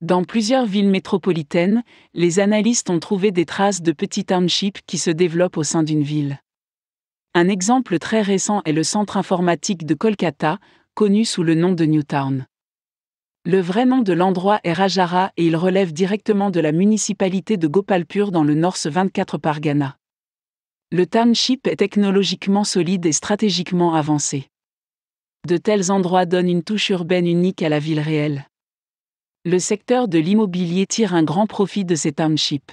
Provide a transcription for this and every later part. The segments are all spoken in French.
Dans plusieurs villes métropolitaines, les analystes ont trouvé des traces de petits townships qui se développent au sein d'une ville. Un exemple très récent est le centre informatique de Kolkata, connu sous le nom de Newtown. Le vrai nom de l'endroit est Rajara et il relève directement de la municipalité de Gopalpur dans le North 24 Pargana. Le township est technologiquement solide et stratégiquement avancé. De tels endroits donnent une touche urbaine unique à la ville réelle le secteur de l'immobilier tire un grand profit de ces townships.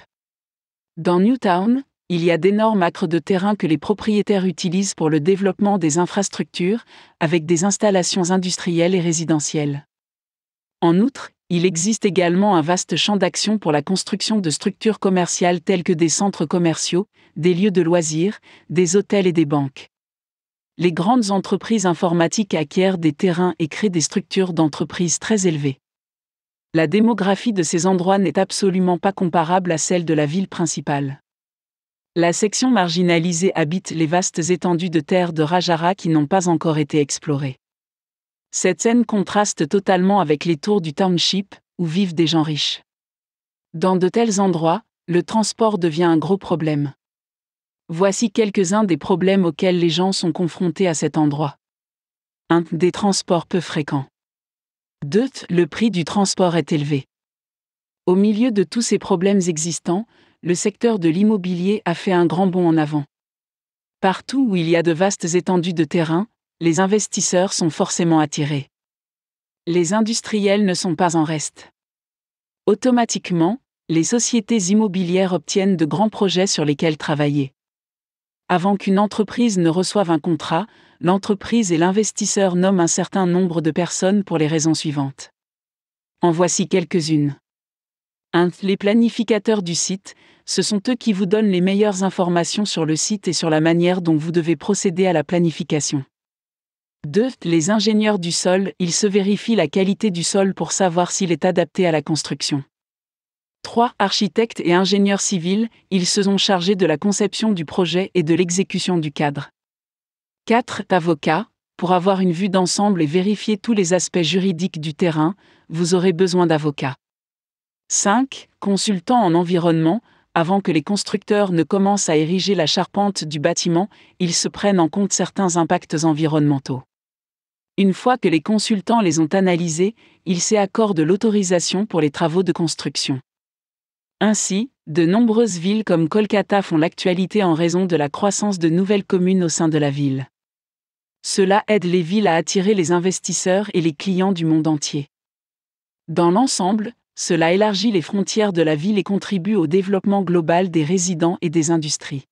Dans Newtown, il y a d'énormes acres de terrain que les propriétaires utilisent pour le développement des infrastructures, avec des installations industrielles et résidentielles. En outre, il existe également un vaste champ d'action pour la construction de structures commerciales telles que des centres commerciaux, des lieux de loisirs, des hôtels et des banques. Les grandes entreprises informatiques acquièrent des terrains et créent des structures d'entreprises très élevées la démographie de ces endroits n'est absolument pas comparable à celle de la ville principale. La section marginalisée habite les vastes étendues de terre de Rajara qui n'ont pas encore été explorées. Cette scène contraste totalement avec les tours du township, où vivent des gens riches. Dans de tels endroits, le transport devient un gros problème. Voici quelques-uns des problèmes auxquels les gens sont confrontés à cet endroit. un Des transports peu fréquents. Deux, Le prix du transport est élevé. Au milieu de tous ces problèmes existants, le secteur de l'immobilier a fait un grand bond en avant. Partout où il y a de vastes étendues de terrain, les investisseurs sont forcément attirés. Les industriels ne sont pas en reste. Automatiquement, les sociétés immobilières obtiennent de grands projets sur lesquels travailler. Avant qu'une entreprise ne reçoive un contrat, l'entreprise et l'investisseur nomment un certain nombre de personnes pour les raisons suivantes. En voici quelques-unes. 1. Les planificateurs du site, ce sont eux qui vous donnent les meilleures informations sur le site et sur la manière dont vous devez procéder à la planification. 2. Les ingénieurs du sol, ils se vérifient la qualité du sol pour savoir s'il est adapté à la construction. 3. Architectes et ingénieurs civils, ils se sont chargés de la conception du projet et de l'exécution du cadre. 4. avocats. Pour avoir une vue d'ensemble et vérifier tous les aspects juridiques du terrain, vous aurez besoin d'avocats. 5. consultants en environnement. Avant que les constructeurs ne commencent à ériger la charpente du bâtiment, ils se prennent en compte certains impacts environnementaux. Une fois que les consultants les ont analysés, ils s'accordent l'autorisation pour les travaux de construction. Ainsi, de nombreuses villes comme Kolkata font l'actualité en raison de la croissance de nouvelles communes au sein de la ville. Cela aide les villes à attirer les investisseurs et les clients du monde entier. Dans l'ensemble, cela élargit les frontières de la ville et contribue au développement global des résidents et des industries.